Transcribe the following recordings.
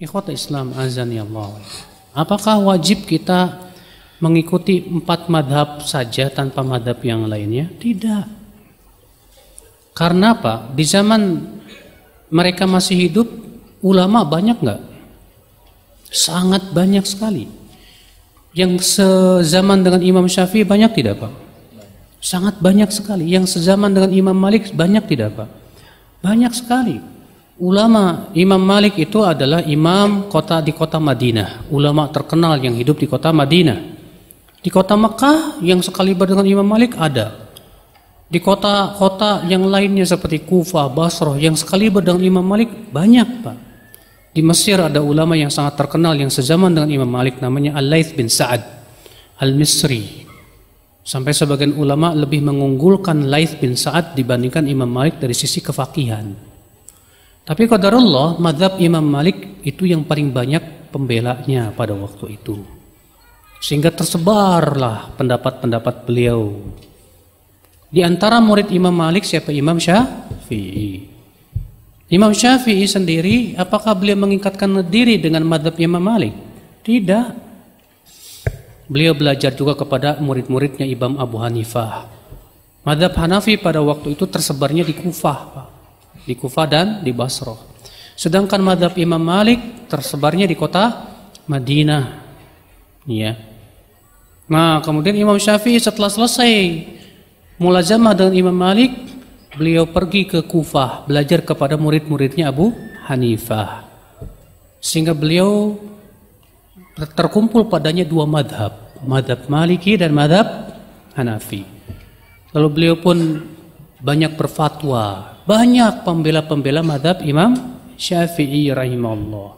Ikhwat Islam azan ya Allah. Apakah wajib kita mengikuti empat madhab saja tanpa madhab yang lainnya? Tidak. Karena apa? Di zaman mereka masih hidup, ulama banyak nggak? Sangat banyak sekali. Yang sezaman dengan Imam Syafi'i banyak tidak Pak? Sangat banyak sekali. Yang sezaman dengan Imam Malik banyak tidak Pak? Banyak sekali. Ulama Imam Malik itu adalah imam kota di kota Madinah, ulama terkenal yang hidup di kota Madinah. Di kota Mekah yang sekaliber dengan Imam Malik ada. Di kota-kota yang lainnya seperti Kufa, Basrah yang sekaliber dengan Imam Malik banyak, Pak. Di Mesir ada ulama yang sangat terkenal yang sezaman dengan Imam Malik namanya Al-Laits bin Sa'ad Al-Misri. Sampai sebagian ulama lebih mengunggulkan Laith bin Sa'ad dibandingkan Imam Malik dari sisi kefakihan. Tapi qadarullah, madhab Imam Malik itu yang paling banyak pembelanya pada waktu itu. Sehingga tersebarlah pendapat-pendapat beliau. Di antara murid Imam Malik siapa Imam Syafi'i. Imam Syafi'i sendiri apakah beliau mengikatkan diri dengan madhab Imam Malik? Tidak. Beliau belajar juga kepada murid-muridnya Imam Abu Hanifah. Madhab Hanafi pada waktu itu tersebarnya di Kufah, Pak di Kufah dan di Basrah. Sedangkan madhab Imam Malik tersebarnya di kota Madinah. Ya. Nah, kemudian Imam Syafi'i setelah selesai mulazamah dengan Imam Malik, beliau pergi ke Kufah belajar kepada murid-muridnya Abu Hanifah. Sehingga beliau terkumpul padanya dua madhab, madhab Maliki dan madhab Hanafi. Lalu beliau pun banyak berfatwa, banyak pembela-pembela madhab Imam Syafi'i rahimahullah.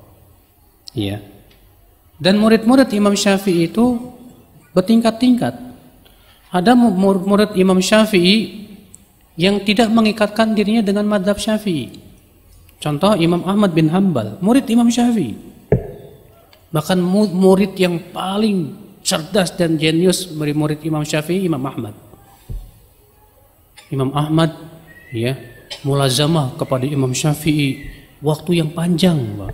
Ya. Dan murid-murid Imam Syafi'i itu bertingkat-tingkat. Ada murid-murid Imam Syafi'i yang tidak mengikatkan dirinya dengan madhab Syafi'i. Contoh Imam Ahmad bin Hambal, murid Imam Syafi'i. Bahkan murid yang paling cerdas dan jenius murid-murid Imam Syafi'i, Imam Ahmad. Imam Ahmad ya mulazamah kepada Imam Syafi'i waktu yang panjang Pak.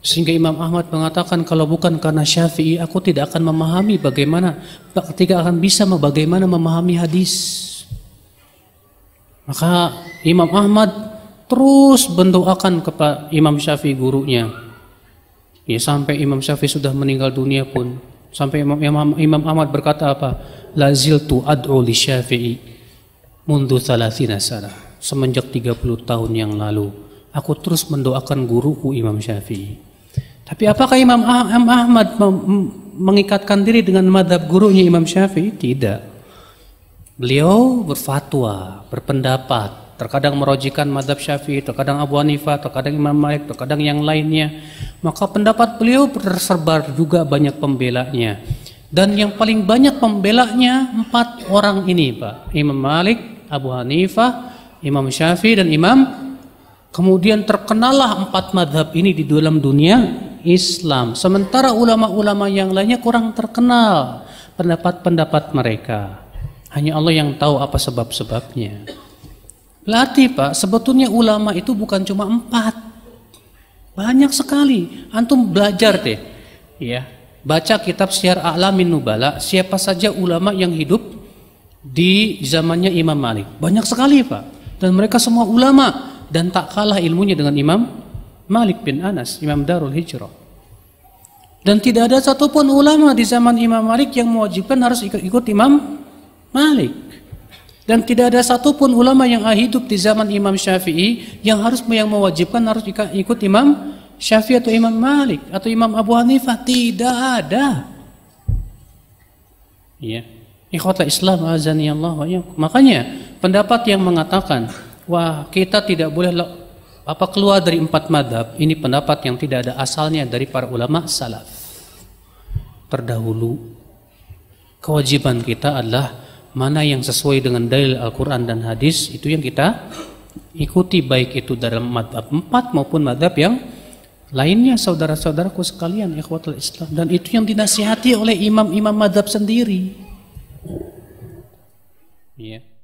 Sehingga Imam Ahmad mengatakan kalau bukan karena Syafi'i aku tidak akan memahami bagaimana ketika akan bisa bagaimana memahami hadis. Maka Imam Ahmad terus berdoakan kepada Imam Syafi'i gurunya. Ya sampai Imam Syafi'i sudah meninggal dunia pun sampai Imam, Imam, Imam Ahmad berkata apa? Lazil tu ad'u li Syafi'i Mundu salasina sana, semenjak 30 tahun yang lalu, aku terus mendoakan guruku Imam Syafi'i. Tapi apakah Imam ah-, Ahmad mengikatkan diri dengan madhab gurunya Imam Syafi'i? Tidak. Beliau berfatwa, berpendapat, terkadang merojikan madhab syafi'i, terkadang Abu Hanifah, terkadang Imam Malik, terkadang yang lainnya. Maka pendapat beliau tersebar juga banyak pembelanya. Dan yang paling banyak pembelanya empat orang ini Pak. Imam Malik, Abu Hanifah, Imam Syafi'i dan Imam Kemudian terkenallah empat madhab ini di dalam dunia Islam. Sementara ulama-ulama yang lainnya kurang terkenal pendapat-pendapat mereka. Hanya Allah yang tahu apa sebab-sebabnya. Berarti Pak, sebetulnya ulama itu bukan cuma empat. Banyak sekali. Antum belajar deh. Ya, baca kitab Syiar A'lamin Nubala, siapa saja ulama yang hidup di zamannya Imam Malik. Banyak sekali Pak. Dan mereka semua ulama dan tak kalah ilmunya dengan Imam Malik bin Anas, Imam Darul Hijrah. Dan tidak ada satupun ulama di zaman Imam Malik yang mewajibkan harus ikut Imam Malik. Dan tidak ada satupun ulama yang hidup di zaman Imam Syafi'i yang harus yang mewajibkan harus ikut Imam Syafi'i atau Imam Malik atau Imam Abu Hanifah tidak ada. Ya. Yeah. Ikhwata Islam azani Allah wa Makanya pendapat yang mengatakan wah kita tidak boleh apa keluar dari empat madhab ini pendapat yang tidak ada asalnya dari para ulama salaf terdahulu kewajiban kita adalah mana yang sesuai dengan dalil Al-Quran dan hadis itu yang kita ikuti baik itu dalam madhab empat maupun madhab yang lainnya saudara-saudaraku sekalian ikhwatul Islam dan itu yang dinasihati oleh imam-imam madhab sendiri Yeah.